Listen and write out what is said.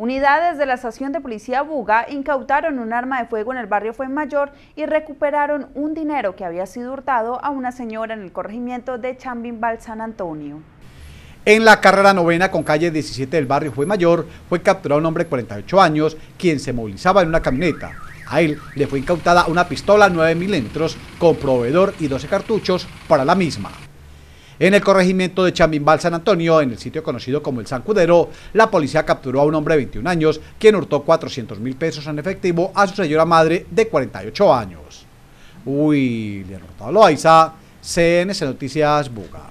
Unidades de la estación de policía Buga incautaron un arma de fuego en el barrio Fuenmayor y recuperaron un dinero que había sido hurtado a una señora en el corregimiento de Chambimbal San Antonio. En la carrera novena con calle 17 del barrio Fuenmayor fue capturado un hombre de 48 años quien se movilizaba en una camioneta. A él le fue incautada una pistola 9 milímetros con proveedor y 12 cartuchos para la misma. En el corregimiento de Chambimbal, San Antonio, en el sitio conocido como el Sancudero, la policía capturó a un hombre de 21 años quien hurtó 400 mil pesos en efectivo a su señora madre de 48 años. Uy, le Loaiza, CNC Noticias Buga.